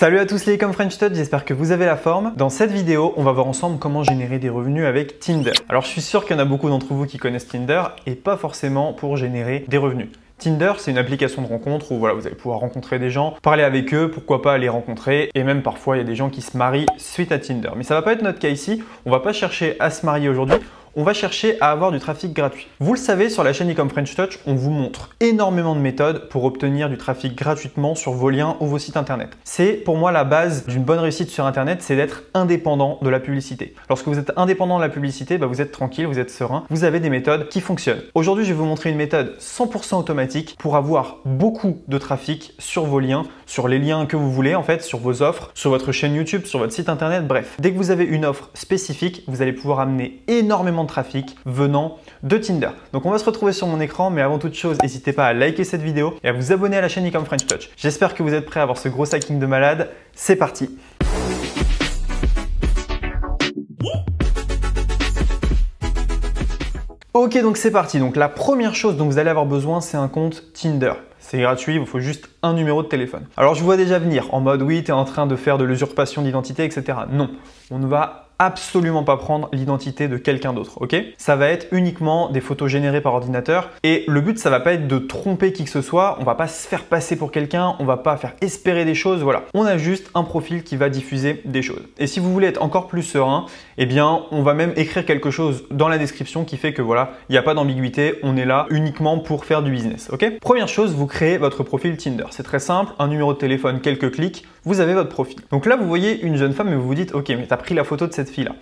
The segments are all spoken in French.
Salut à tous les comme French Touch, j'espère que vous avez la forme. Dans cette vidéo, on va voir ensemble comment générer des revenus avec Tinder. Alors je suis sûr qu'il y en a beaucoup d'entre vous qui connaissent Tinder et pas forcément pour générer des revenus. Tinder, c'est une application de rencontre où voilà, vous allez pouvoir rencontrer des gens, parler avec eux, pourquoi pas les rencontrer, et même parfois il y a des gens qui se marient suite à Tinder. Mais ça va pas être notre cas ici, on va pas chercher à se marier aujourd'hui, on va chercher à avoir du trafic gratuit. Vous le savez, sur la chaîne Ecom French Touch, on vous montre énormément de méthodes pour obtenir du trafic gratuitement sur vos liens ou vos sites internet. C'est pour moi la base d'une bonne réussite sur internet, c'est d'être indépendant de la publicité. Lorsque vous êtes indépendant de la publicité, bah, vous êtes tranquille, vous êtes serein, vous avez des méthodes qui fonctionnent. Aujourd'hui, je vais vous montrer une méthode 100% automatique pour avoir beaucoup de trafic sur vos liens, sur les liens que vous voulez en fait, sur vos offres, sur votre chaîne YouTube, sur votre site internet, bref. Dès que vous avez une offre spécifique, vous allez pouvoir amener énormément trafic venant de Tinder. Donc on va se retrouver sur mon écran, mais avant toute chose, n'hésitez pas à liker cette vidéo et à vous abonner à la chaîne Ecom French Touch. J'espère que vous êtes prêts à avoir ce gros hacking de malade. C'est parti Ok, donc c'est parti. Donc la première chose dont vous allez avoir besoin, c'est un compte Tinder. C'est gratuit, il vous faut juste un numéro de téléphone. Alors je vous vois déjà venir en mode oui, tu en train de faire de l'usurpation d'identité, etc. Non, on ne va absolument pas prendre l'identité de quelqu'un d'autre, ok Ça va être uniquement des photos générées par ordinateur et le but ça va pas être de tromper qui que ce soit, on va pas se faire passer pour quelqu'un, on va pas faire espérer des choses, voilà. On a juste un profil qui va diffuser des choses. Et si vous voulez être encore plus serein, eh bien on va même écrire quelque chose dans la description qui fait que voilà, il n'y a pas d'ambiguïté, on est là uniquement pour faire du business, ok Première chose, vous créez votre profil Tinder. C'est très simple, un numéro de téléphone, quelques clics, vous avez votre profil. Donc là, vous voyez une jeune femme et vous vous dites, ok, mais t'as pris la photo de cette fille-là.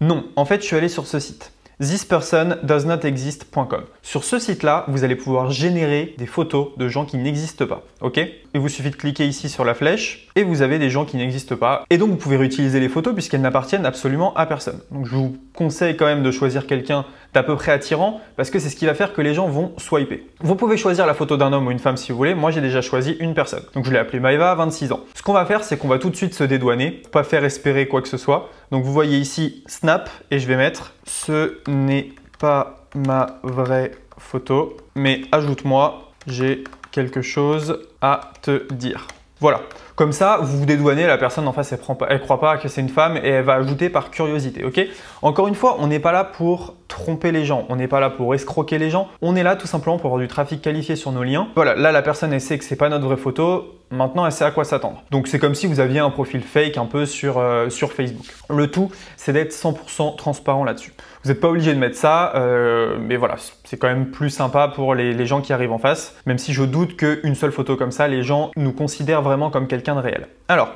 Non, en fait, je suis allé sur ce site. ThisPersonDoesNotExist.com. Sur ce site-là, vous allez pouvoir générer des photos de gens qui n'existent pas. Ok Il vous suffit de cliquer ici sur la flèche et vous avez des gens qui n'existent pas. Et donc vous pouvez réutiliser les photos puisqu'elles n'appartiennent absolument à personne. Donc je vous conseille quand même de choisir quelqu'un à peu près attirant parce que c'est ce qui va faire que les gens vont swiper. Vous pouvez choisir la photo d'un homme ou une femme si vous voulez. Moi, j'ai déjà choisi une personne. Donc, je l'ai appelée Maeva, 26 ans. Ce qu'on va faire, c'est qu'on va tout de suite se dédouaner, pas faire espérer quoi que ce soit. Donc, vous voyez ici Snap et je vais mettre ce n'est pas ma vraie photo, mais ajoute-moi, j'ai quelque chose à te dire. Voilà. Comme ça, vous vous dédouanez, la personne en face, elle ne croit pas que c'est une femme et elle va ajouter par curiosité, ok Encore une fois, on n'est pas là pour tromper les gens, on n'est pas là pour escroquer les gens, on est là tout simplement pour avoir du trafic qualifié sur nos liens. Voilà, là, la personne, elle sait que ce n'est pas notre vraie photo, maintenant elle sait à quoi s'attendre. Donc c'est comme si vous aviez un profil fake un peu sur, euh, sur Facebook. Le tout, c'est d'être 100% transparent là-dessus. Vous n'êtes pas obligé de mettre ça, euh, mais voilà, c'est quand même plus sympa pour les, les gens qui arrivent en face, même si je doute qu'une seule photo comme ça, les gens nous considèrent vraiment comme quelqu'un de réel. Alors,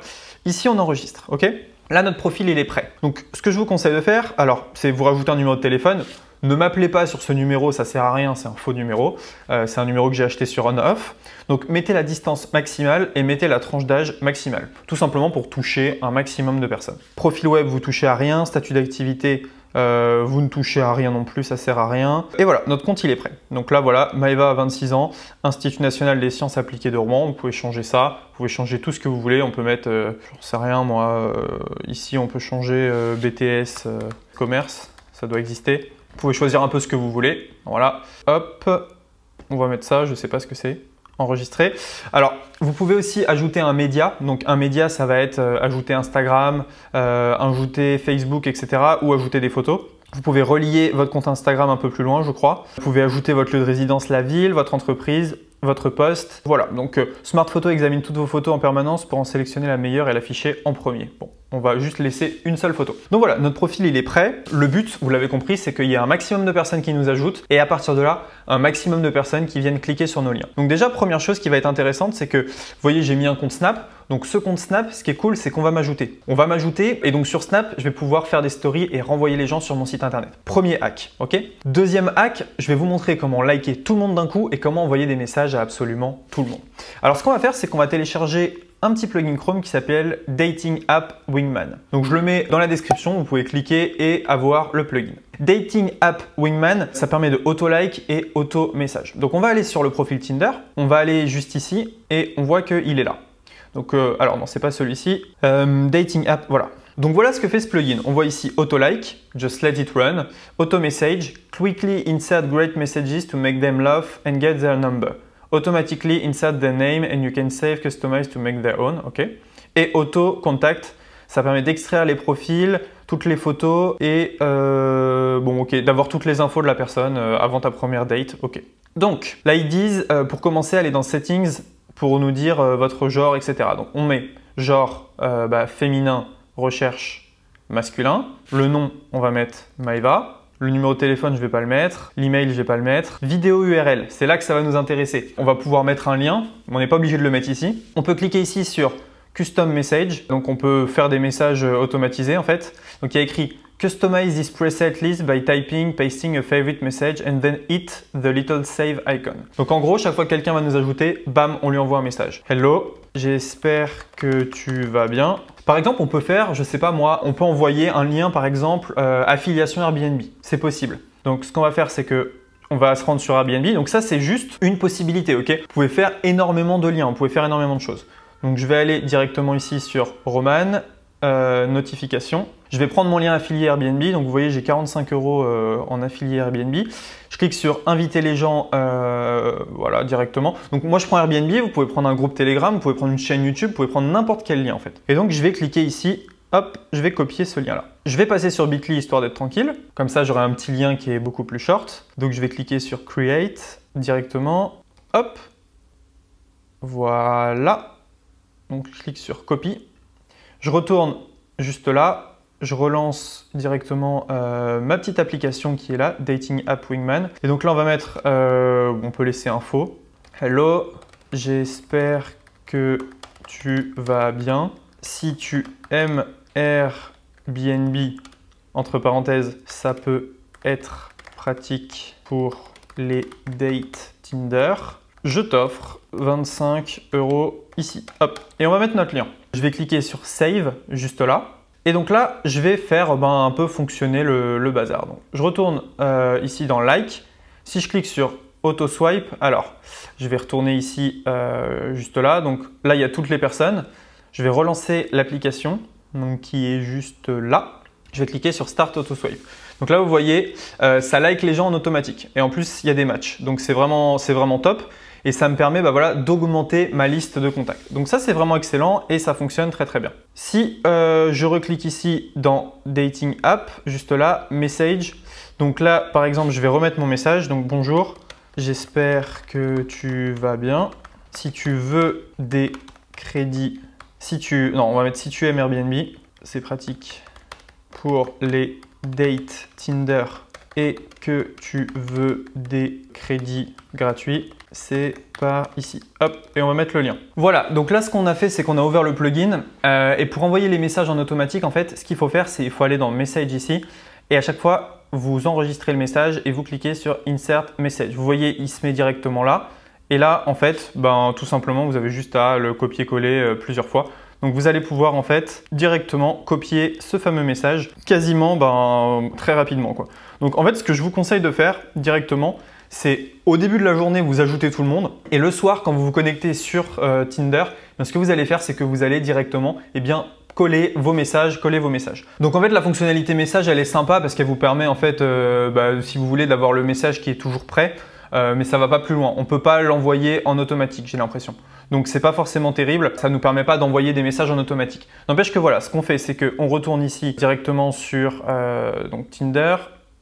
ici on enregistre, ok Là, notre profil, il est prêt. Donc, ce que je vous conseille de faire, alors, c'est vous rajouter un numéro de téléphone. Ne m'appelez pas sur ce numéro, ça sert à rien, c'est un faux numéro. Euh, c'est un numéro que j'ai acheté sur un Donc mettez la distance maximale et mettez la tranche d'âge maximale, tout simplement pour toucher un maximum de personnes. Profil web, vous touchez à rien. Statut d'activité, euh, vous ne touchez à rien non plus, ça sert à rien. Et voilà, notre compte il est prêt. Donc là voilà, Maeva a 26 ans, Institut National des Sciences Appliquées de Rouen, vous pouvez changer ça, vous pouvez changer tout ce que vous voulez, on peut mettre, je euh, j'en sais rien moi, ici on peut changer BTS, commerce, ça doit exister. Vous pouvez choisir un peu ce que vous voulez. Voilà. Hop. On va mettre ça. Je ne sais pas ce que c'est enregistrer. Alors, vous pouvez aussi ajouter un média. Donc, un média, ça va être euh, ajouter Instagram, euh, ajouter Facebook, etc. ou ajouter des photos. Vous pouvez relier votre compte Instagram un peu plus loin, je crois. Vous pouvez ajouter votre lieu de résidence, la ville, votre entreprise, votre poste. Voilà, donc euh, Smart Photo examine toutes vos photos en permanence pour en sélectionner la meilleure et l'afficher en premier. Bon, on va juste laisser une seule photo. Donc voilà, notre profil il est prêt. Le but, vous l'avez compris, c'est qu'il y a un maximum de personnes qui nous ajoutent et à partir de là, un maximum de personnes qui viennent cliquer sur nos liens. Donc déjà, première chose qui va être intéressante, c'est que, vous voyez, j'ai mis un compte Snap. Donc ce compte Snap, ce qui est cool, c'est qu'on va m'ajouter. On va m'ajouter et donc sur Snap, je vais pouvoir faire des stories et renvoyer les gens sur mon site internet. Premier hack, ok Deuxième hack, je vais vous montrer comment liker tout le monde d'un coup et comment envoyer des messages à absolument tout le monde. Alors ce qu'on va faire, c'est qu'on va télécharger petit plugin Chrome qui s'appelle Dating App Wingman. Donc je le mets dans la description, vous pouvez cliquer et avoir le plugin. Dating App Wingman, ça permet de auto-like et auto-message. Donc on va aller sur le profil Tinder, on va aller juste ici et on voit qu'il est là. Donc euh, alors non, c'est pas celui-ci. Euh, dating App, voilà. Donc voilà ce que fait ce plugin. On voit ici auto-like, just let it run, auto-message, quickly insert great messages to make them laugh and get their number automatically insert the name and you can save, customize to make their own. ok Et auto contact, ça permet d'extraire les profils, toutes les photos et euh, bon, d'avoir toutes les infos de la personne euh, avant ta première date. Ok. Donc, l'IDs, euh, pour commencer, aller dans settings pour nous dire votre genre, etc. Donc, on met genre bah, féminin, recherche masculin. Le nom, on va mettre Maeva. Le numéro de téléphone, je vais pas le mettre. L'email, je vais pas le mettre. Vidéo URL, c'est là que ça va nous intéresser. On va pouvoir mettre un lien, on n'est pas obligé de le mettre ici. On peut cliquer ici sur Custom Message, donc on peut faire des messages euh, automatisés en fait. Donc il y a écrit Customize this preset list by typing, pasting a favorite message and then hit the little save icon. Donc en gros, chaque fois que quelqu'un va nous ajouter, bam, on lui envoie un message. Hello, j'espère que tu vas bien. Par exemple, on peut faire, je sais pas moi, on peut envoyer un lien par exemple euh, affiliation Airbnb. C'est possible. Donc ce qu'on va faire, c'est que on va se rendre sur Airbnb. Donc ça, c'est juste une possibilité, ok Vous pouvez faire énormément de liens, vous pouvez faire énormément de choses. Donc je vais aller directement ici sur Roman euh, notification. Je vais prendre mon lien affilié Airbnb. Donc vous voyez, j'ai 45 euros euh, en affilié Airbnb. Je clique sur inviter les gens euh, voilà, directement. Donc moi je prends Airbnb, vous pouvez prendre un groupe Telegram, vous pouvez prendre une chaîne YouTube, vous pouvez prendre n'importe quel lien en fait. Et donc je vais cliquer ici Hop, je vais copier ce lien-là. Je vais passer sur Bitly histoire d'être tranquille. Comme ça, j'aurai un petit lien qui est beaucoup plus short. Donc, je vais cliquer sur Create directement. Hop, voilà. Donc, je clique sur Copie. Je retourne juste là, je relance directement euh, ma petite application qui est là, Dating App Wingman. Et donc là, on va mettre, euh, on peut laisser info. Hello, j'espère que tu vas bien. Si tu aimes Airbnb, entre parenthèses, ça peut être pratique pour les dates Tinder je t'offre 25 euros ici. Hop. Et on va mettre notre lien. Je vais cliquer sur Save, juste là. Et donc là, je vais faire ben, un peu fonctionner le, bazar. Donc, je retourne euh, ici dans Like. Si je clique sur Auto Swipe, alors je vais retourner ici euh, juste là. Donc là, il y a toutes les personnes. Je vais relancer l'application qui est juste là. Je vais cliquer sur Start Auto Swipe. Donc là, vous voyez, euh, ça like les gens en automatique. Et en plus, il y a des matchs. Donc c'est vraiment, vraiment top et ça me permet bah voilà, d'augmenter ma liste de contacts. Donc ça c'est vraiment excellent et ça fonctionne très très bien. Si euh, je reclique ici dans Dating App, juste là, Message, donc là par exemple je vais remettre mon message, donc bonjour, j'espère que tu vas bien. Si tu veux des crédits, si tu... Non, on va mettre si tu aimes Airbnb, c'est pratique pour les dates Tinder et que tu veux des crédits gratuits, c'est pas ici. Hop, et on va mettre le lien. Voilà, donc là ce qu'on a fait, c'est qu'on a ouvert le plugin. Euh, et pour envoyer les messages en automatique, en fait, ce qu'il faut faire, c'est il faut aller dans Message ici. Et à chaque fois, vous enregistrez le message et vous cliquez sur Insert Message. Vous voyez, il se met directement là. Et là, en fait, ben, tout simplement, vous avez juste à le copier-coller euh, plusieurs fois. Donc vous allez pouvoir en fait directement copier ce fameux message quasiment ben, très rapidement. Quoi. Donc en fait, ce que je vous conseille de faire directement, c'est au début de la journée, vous ajoutez tout le monde, et le soir, quand vous vous connectez sur euh, Tinder, ben, ce que vous allez faire, c'est que vous allez directement eh bien, coller vos messages, coller vos messages. Donc en fait, la fonctionnalité message, elle est sympa parce qu'elle vous permet, en fait, euh, bah, si vous voulez, d'avoir le message qui est toujours prêt, euh, mais ça va pas plus loin. On peut pas l'envoyer en automatique, j'ai l'impression. Donc c'est pas forcément terrible, ça nous permet pas d'envoyer des messages en automatique. N'empêche que voilà, ce qu'on fait, c'est qu'on retourne ici directement sur Tinder,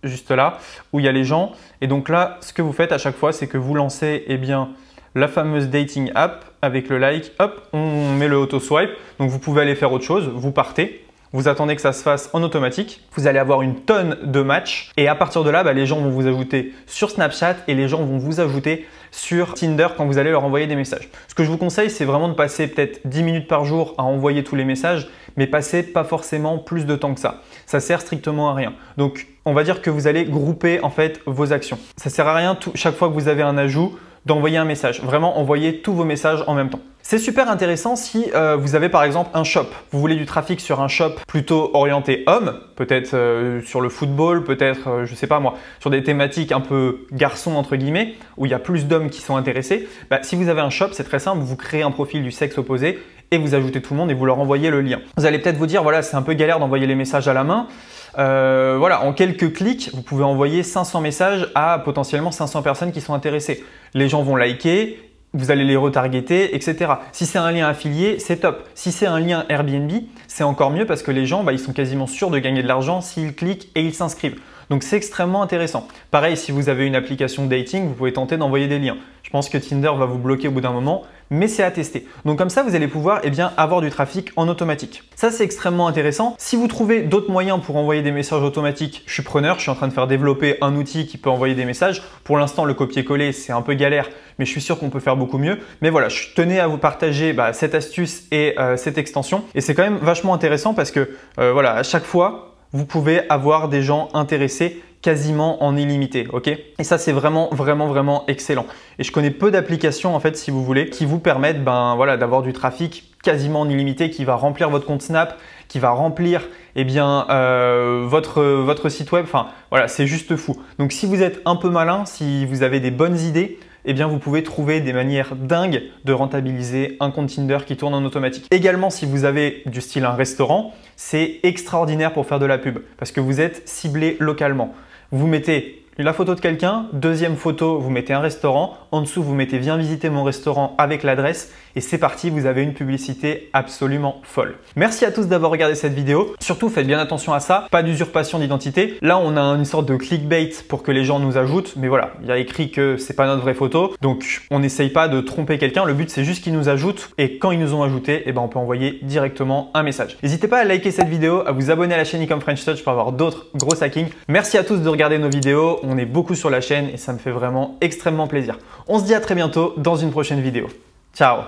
juste là, où il y a les gens. Et donc là, ce que vous faites à chaque fois, c'est que vous lancez eh bien, la fameuse dating app avec le like. Hop, on met le auto-swipe. Donc vous pouvez aller faire autre chose, vous partez. Vous attendez que ça se fasse en automatique. Vous allez avoir une tonne de matchs. Et à partir de là, bah, les gens vont vous ajouter sur Snapchat et les gens vont vous ajouter sur Tinder quand vous allez leur envoyer des messages. Ce que je vous conseille, c'est vraiment de passer peut-être 10 minutes par jour à envoyer tous les messages, mais passez pas forcément plus de temps que ça. Ça sert strictement à rien. Donc, on va dire que vous allez grouper en fait vos actions. Ça sert à rien chaque fois que vous avez un ajout d'envoyer un message. Vraiment, envoyez tous vos messages en même temps. C'est super intéressant si euh, vous avez par exemple un shop. Vous voulez du trafic sur un shop plutôt orienté homme, peut-être euh, sur le football, peut-être, euh, je sais pas moi, sur des thématiques un peu garçons entre guillemets, où il y a plus d'hommes qui sont intéressés. Bah, si vous avez un shop, c'est très simple, vous créez un profil du sexe opposé et vous ajoutez tout le monde et vous leur envoyez le lien. Vous allez peut-être vous dire, voilà, c'est un peu galère d'envoyer les messages à la main. voilà, en quelques clics, vous pouvez envoyer 500 messages à potentiellement 500 personnes qui sont intéressées. Les gens vont liker, vous allez les retargeter, etc. Si c'est un lien affilié, c'est top. Si c'est un lien Airbnb, c'est encore mieux parce que les gens, bah, ils sont quasiment sûrs de gagner de l'argent s'ils cliquent et ils s'inscrivent. Donc c'est extrêmement intéressant. Pareil, si vous avez une application dating, vous pouvez tenter d'envoyer des liens. Je pense que Tinder va vous bloquer au bout d'un moment, mais c'est à tester. Donc comme ça, vous allez pouvoir eh bien, avoir du trafic en automatique. Ça, c'est extrêmement intéressant. Si vous trouvez d'autres moyens pour envoyer des messages automatiques, je suis preneur, je suis en train de faire développer un outil qui peut envoyer des messages. Pour l'instant, le copier-coller, c'est un peu galère, mais je suis sûr qu'on peut faire beaucoup mieux. Mais voilà, je tenais à vous partager bah, cette astuce et euh, cette extension. Et c'est quand même vachement intéressant parce que euh, voilà, à chaque fois, vous pouvez avoir des gens intéressés quasiment en illimité, ok Et ça c'est vraiment vraiment vraiment excellent. Et je connais peu d'applications en fait si vous voulez qui vous permettent ben voilà d'avoir du trafic quasiment en illimité qui va remplir votre compte Snap, qui va remplir eh bien euh, votre votre site web. Enfin voilà c'est juste fou. Donc si vous êtes un peu malin, si vous avez des bonnes idées, eh bien vous pouvez trouver des manières dingues de rentabiliser un compte qui tourne en automatique. Également, si vous avez du style un restaurant, c'est extraordinaire pour faire de la pub parce que vous êtes ciblé localement. Vous mettez la photo de quelqu'un, deuxième photo, vous mettez un restaurant, en dessous, vous mettez viens visiter mon restaurant avec l'adresse et c'est parti, vous avez une publicité absolument folle. Merci à tous d'avoir regardé cette vidéo. Surtout, faites bien attention à ça, pas d'usurpation d'identité. Là, on a une sorte de clickbait pour que les gens nous ajoutent, mais voilà, il y a écrit que c'est pas notre vraie photo, donc on n'essaye pas de tromper quelqu'un. Le but, c'est juste qu'ils nous ajoutent, et quand ils nous ont ajouté, eh ben, on peut envoyer directement un message. N'hésitez pas à liker cette vidéo, à vous abonner à la chaîne Ecom French Touch pour avoir d'autres gros hacking. Merci à tous de regarder nos vidéos, on est beaucoup sur la chaîne et ça me fait vraiment extrêmement plaisir. On se dit à très bientôt dans une prochaine vidéo. Ciao